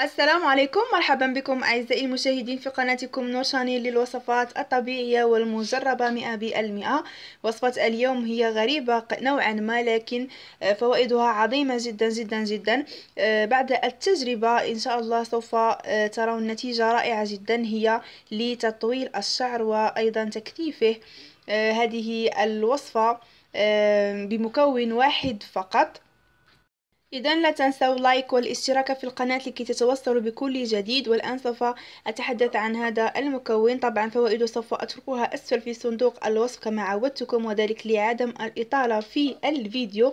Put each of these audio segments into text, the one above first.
السلام عليكم مرحبا بكم أعزائي المشاهدين في قناتكم نور شانيل للوصفات الطبيعية والمجربة مئة بالمئة وصفة اليوم هي غريبة نوعا ما لكن آه، فوائدها عظيمة جدا جدا جدا آه، بعد التجربة إن شاء الله سوف آه، ترون نتيجة رائعة جدا هي لتطويل الشعر وأيضا تكثيفه هذه الوصفة بمكون واحد فقط اذا لا تنسوا اللايك والاشتراك في القناه لكي تتوصلوا بكل جديد والان سوف اتحدث عن هذا المكون طبعا فوائده سوف اتركها اسفل في صندوق الوصف كما عودتكم وذلك لعدم الاطاله في الفيديو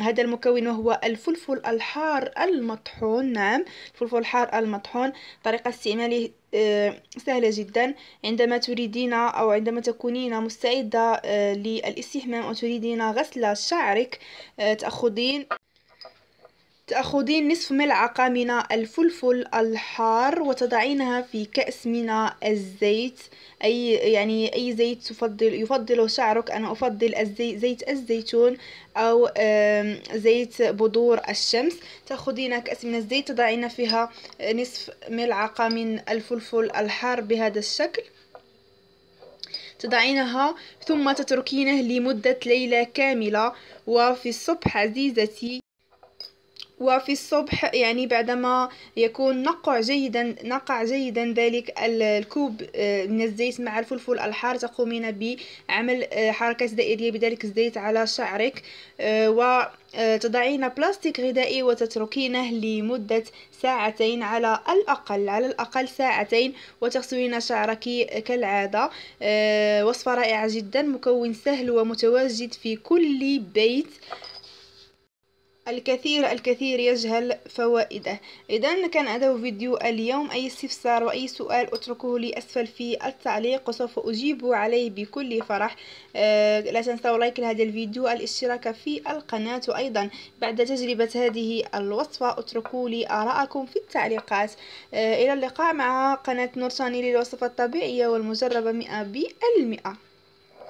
هذا المكون وهو الفلفل الحار المطحون نعم الفلفل الحار المطحون طريقه استعماله سهلة جدا عندما تريدين أو عندما تكونين مستعدة آه، للاستحمام أو تريدين غسل شعرك آه، تأخذين تأخذين نصف ملعقة من الفلفل الحار وتضعينها في كأس من الزيت أي يعني أي زيت تفضل يفضل شعرك أنا أفضل الزيت زيت الزيتون أو زيت بذور الشمس تأخذين كأس من الزيت تضعين فيها نصف ملعقة من الفلفل الحار بهذا الشكل تضعينها ثم تتركينه لمدة ليلة كاملة وفي الصبح عزيزتي وفي الصبح يعني بعدما يكون نقع جيدا نقع جيدا ذلك الكوب آه، من الزيت مع الفلفل الحار تقومين بعمل آه، حركات دائرية بذلك الزيت على شعرك آه، و تضعين بلاستيك غذائي وتتركينه لمدة ساعتين على الأقل على الأقل ساعتين وتغسلين شعرك كالعادة وصفة رائعة جدا مكون سهل ومتواجد في كل بيت الكثير الكثير يجهل فوائده إذا كان هذا فيديو اليوم أي استفسار وأي سؤال اتركوه لي أسفل في التعليق وسوف أجيب عليه بكل فرح أه لا تنسوا لايك لهذا الفيديو الاشتراك في القناة وأيضا بعد تجربة هذه الوصفة اتركوا لي آراءكم في التعليقات أه إلى اللقاء مع قناة نورساني للوصفة الطبيعية والمجربة مئة بالمئة